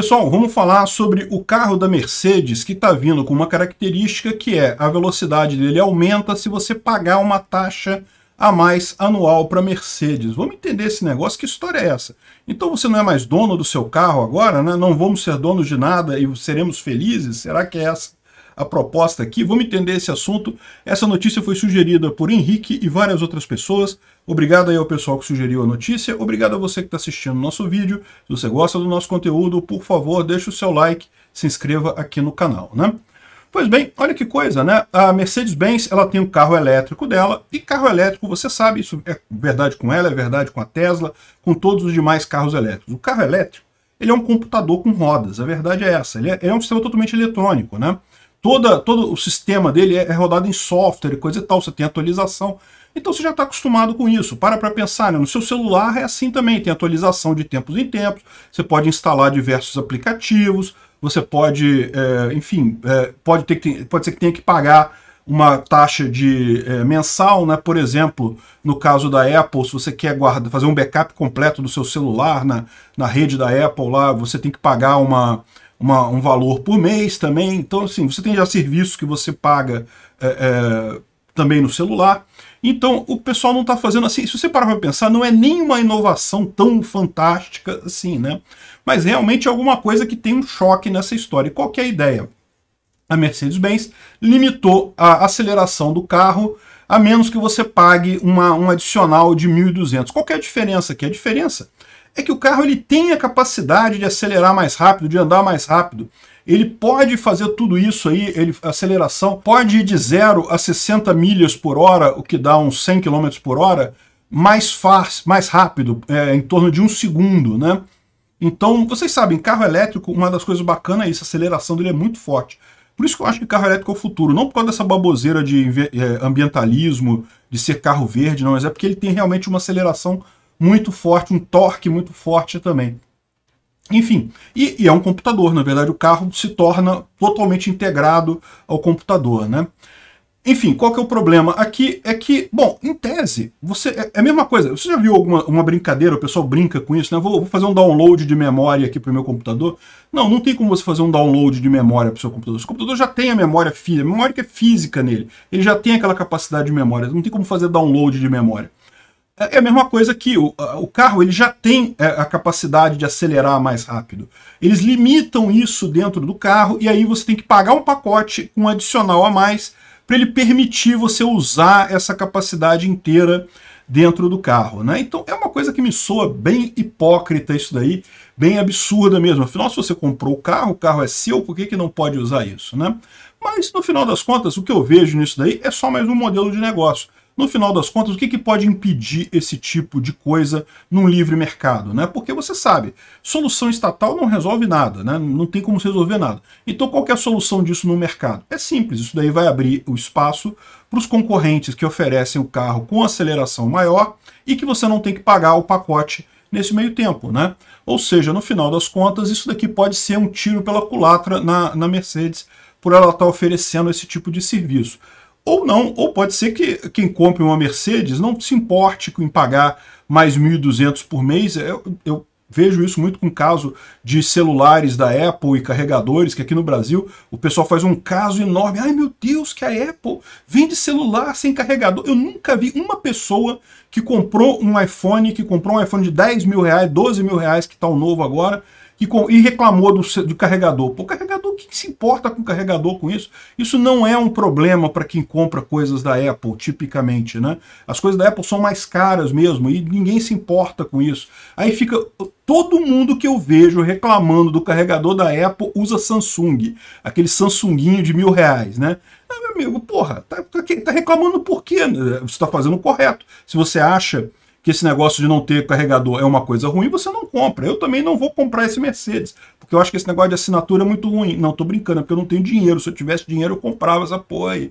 Pessoal, vamos falar sobre o carro da Mercedes que está vindo com uma característica que é a velocidade dele aumenta se você pagar uma taxa a mais anual para Mercedes. Vamos entender esse negócio, que história é essa? Então você não é mais dono do seu carro agora, né? Não vamos ser donos de nada e seremos felizes? Será que é essa a proposta aqui. Vamos entender esse assunto. Essa notícia foi sugerida por Henrique e várias outras pessoas. Obrigado aí ao pessoal que sugeriu a notícia. Obrigado a você que está assistindo o nosso vídeo. Se você gosta do nosso conteúdo, por favor, deixe o seu like, se inscreva aqui no canal, né? Pois bem, olha que coisa, né? A Mercedes-Benz, ela tem um carro elétrico dela, e carro elétrico, você sabe, isso é verdade com ela, é verdade com a Tesla, com todos os demais carros elétricos. O carro elétrico, ele é um computador com rodas, a verdade é essa. Ele é, ele é um sistema totalmente eletrônico, né? toda, todo o sistema dele é, é rodado em software e coisa e tal, você tem atualização. Então você já está acostumado com isso. Para para pensar, né? no seu celular é assim também, tem atualização de tempos em tempos, você pode instalar diversos aplicativos, você pode, é, enfim, é, pode, ter que, pode ser que tenha que pagar uma taxa de é, mensal, né? Por exemplo, no caso da Apple, se você quer guarda, fazer um backup completo do seu celular na, na rede da Apple lá, você tem que pagar uma, uma, um valor por mês também. Então, assim, você tem já serviços que você paga é, é, também no celular. Então, o pessoal não está fazendo assim. Se você parar para pensar, não é nenhuma inovação tão fantástica assim, né? Mas realmente é alguma coisa que tem um choque nessa história. E qual que é a ideia? A Mercedes-Benz limitou a aceleração do carro a menos que você pague uma, um adicional de 1.200. Qual é a diferença aqui? A diferença é que o carro ele tem a capacidade de acelerar mais rápido, de andar mais rápido. Ele pode fazer tudo isso aí, ele, a aceleração pode ir de 0 a 60 milhas por hora, o que dá uns 100 km por hora, mais, fácil, mais rápido, é, em torno de um segundo, né? Então, vocês sabem, carro elétrico, uma das coisas bacanas é isso, a aceleração dele é muito forte. Por isso que eu acho que carro elétrico é o futuro. Não por causa dessa baboseira de é, ambientalismo, de ser carro verde, não, mas é porque ele tem realmente uma aceleração muito forte, um torque muito forte também. Enfim, e, e, é um computador, na verdade o carro se torna totalmente integrado ao computador, né? Enfim, qual que é o problema aqui é que, bom, em tese, você é, é a mesma coisa. Você já viu alguma uma brincadeira, o pessoal brinca com isso, né? Vou, vou fazer um download de memória aqui para o meu computador. Não, não tem como você fazer um download de memória para o seu computador. O computador já tem a memória física, a memória que é física nele. Ele já tem aquela capacidade de memória, não tem como fazer download de memória. É, é a mesma coisa que o, o carro ele já tem é, a capacidade de acelerar mais rápido. Eles limitam isso dentro do carro e aí você tem que pagar um pacote com um adicional a mais para ele permitir você usar essa capacidade inteira dentro do carro. Né? Então é uma coisa que me soa bem hipócrita isso daí, bem absurda mesmo. Afinal, se você comprou o carro, o carro é seu, por que, que não pode usar isso? Né? Mas no final das contas, o que eu vejo nisso daí é só mais um modelo de negócio no final das contas, o que, que pode impedir esse tipo de coisa num livre mercado? Né? Porque você sabe, solução estatal não resolve nada, né? não tem como resolver nada. Então qual é a solução disso no mercado? É simples, isso daí vai abrir o espaço para os concorrentes que oferecem o carro com aceleração maior e que você não tem que pagar o pacote nesse meio tempo, né? Ou seja, no final das contas, isso daqui pode ser um tiro pela culatra na, na Mercedes por ela estar tá oferecendo esse tipo de serviço. Ou não, ou pode ser que quem compre uma Mercedes não se importe em pagar mais 1.200 por mês. Eu, eu, vejo isso muito com o caso de celulares da Apple e carregadores, que aqui no Brasil o pessoal faz um caso enorme. Ai meu Deus, que a Apple vende celular sem carregador. Eu nunca vi uma pessoa que comprou um iPhone, que comprou um iPhone de 10 mil reais, 12 mil reais, que está o novo agora, que, e reclamou do, do carregador. Pô, carregador, o que, se importa com o carregador com isso? Isso não é um problema para quem compra coisas da Apple, tipicamente, né? As coisas da Apple são mais caras mesmo e ninguém se importa com isso. Aí fica todo mundo que eu vejo reclamando do carregador da Apple usa Samsung, aquele Samsunguinho de mil reais, né? Ah, meu amigo, porra, tá, tá, tá reclamando por quê? Você está fazendo o correto. Se você acha que esse negócio de não ter carregador é uma coisa ruim, você não compra. Eu também não vou comprar esse Mercedes, porque eu acho que esse negócio de assinatura é muito ruim. Não, tô brincando, é porque eu não tenho dinheiro. Se eu tivesse dinheiro, eu comprava essa porra aí.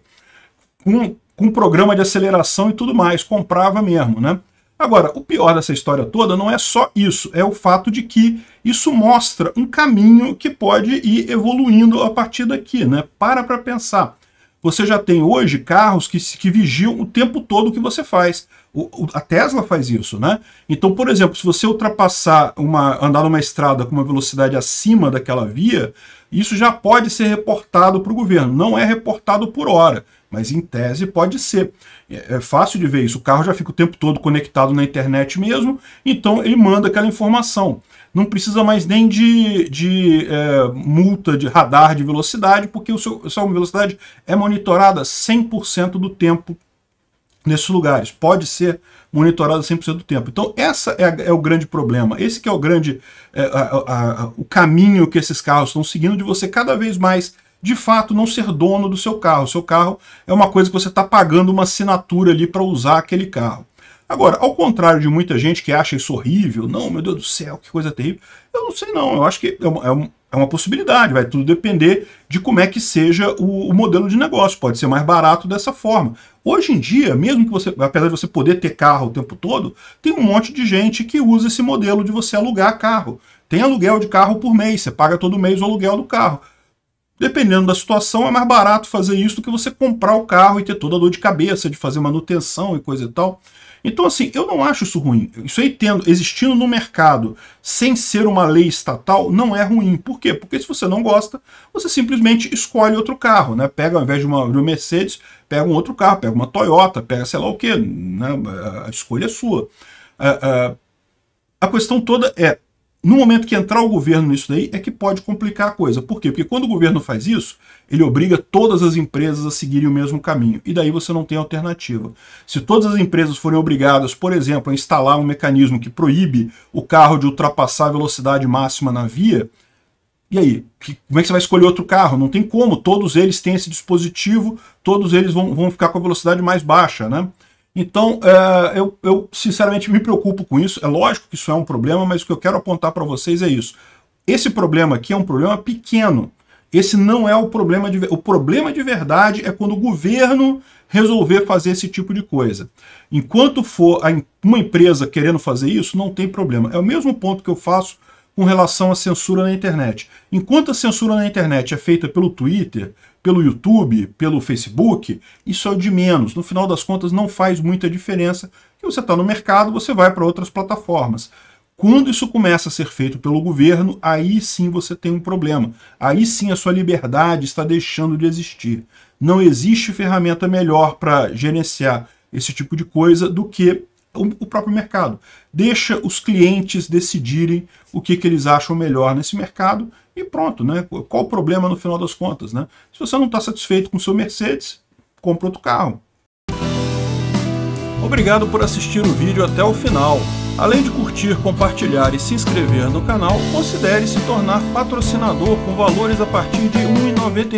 Com, com programa de aceleração e tudo mais, comprava mesmo, né? Agora, o pior dessa história toda não é só isso, é o fato de que isso mostra um caminho que pode ir evoluindo a partir daqui, né? Para para pensar. Você já tem hoje carros que, que vigiam o tempo todo que você faz. O, o, a Tesla faz isso, né? Então, por exemplo, se você ultrapassar uma. andar numa estrada com uma velocidade acima daquela via, isso já pode ser reportado para o governo. Não é reportado por hora, mas em tese pode ser. É, é fácil de ver isso. O carro já fica o tempo todo conectado na internet mesmo, então ele manda aquela informação. Não precisa mais nem de, de é, multa de radar de velocidade, porque o seu, a sua velocidade é monitorada 100% do tempo nesses lugares. Pode ser monitorada 100% do tempo. Então, essa é, a, é, o grande problema. Esse que é o grande é, a, a, o caminho que esses carros estão seguindo de você cada vez mais, de fato, não ser dono do seu carro. O seu carro é uma coisa que você está pagando uma assinatura ali para usar aquele carro. Agora, ao contrário de muita gente que acha isso horrível, não, meu Deus do céu, que coisa terrível, eu não sei não, eu acho que é é um, é uma possibilidade, vai tudo depender de como é que seja o, o, modelo de negócio. Pode ser mais barato dessa forma. Hoje em dia, mesmo que você, apesar de você poder ter carro o tempo todo, tem um monte de gente que usa esse modelo de você alugar carro. Tem aluguel de carro por mês, você paga todo mês o aluguel do carro. Dependendo da situação, é mais barato fazer isso do que você comprar o carro e ter toda a dor de cabeça de fazer manutenção e coisa e tal. Então, assim, eu não acho isso ruim. Isso aí tendo, existindo no mercado, sem ser uma lei estatal, não é ruim. Por quê? Porque se você não gosta, você simplesmente escolhe outro carro, né? Pega, ao invés de uma, de uma Mercedes, pega um outro carro, pega uma Toyota, pega sei lá o quê, né? A escolha é sua. A, a, a questão toda é, no momento que entrar o governo nisso daí, é que pode complicar a coisa. Por quê? Porque quando o governo faz isso, ele obriga todas as empresas a seguirem o mesmo caminho. E daí você não tem alternativa. Se todas as empresas forem obrigadas, por exemplo, a instalar um mecanismo que proíbe o carro de ultrapassar a velocidade máxima na via, e aí, que, como é que você vai escolher outro carro? Não tem como, todos eles têm esse dispositivo, todos eles vão, vão ficar com a velocidade mais baixa, né? Então, é, eu, eu sinceramente me preocupo com isso. É lógico que isso é um problema, mas o que eu quero apontar para vocês é isso. Esse problema aqui é um problema pequeno. Esse não é o problema de O problema de verdade é quando o governo resolver fazer esse tipo de coisa. Enquanto for uma empresa querendo fazer isso, não tem problema. É o mesmo ponto que eu faço com relação à censura na internet. Enquanto a censura na internet é feita pelo Twitter, pelo YouTube, pelo Facebook, isso é o de menos. No final das contas, não faz muita diferença. que você está no mercado, você vai para outras plataformas. Quando isso começa a ser feito pelo governo, aí sim você tem um problema. Aí sim a sua liberdade está deixando de existir. Não existe ferramenta melhor para gerenciar esse tipo de coisa do que o próprio mercado. Deixa os clientes decidirem o que, que eles acham melhor nesse mercado e pronto, né? Qual o problema no final das contas, né? Se você não está satisfeito com o seu Mercedes, compra outro carro. Obrigado por assistir o vídeo até o final. Além de curtir, compartilhar e se inscrever no canal, considere se tornar patrocinador com valores a partir de R$ 1,99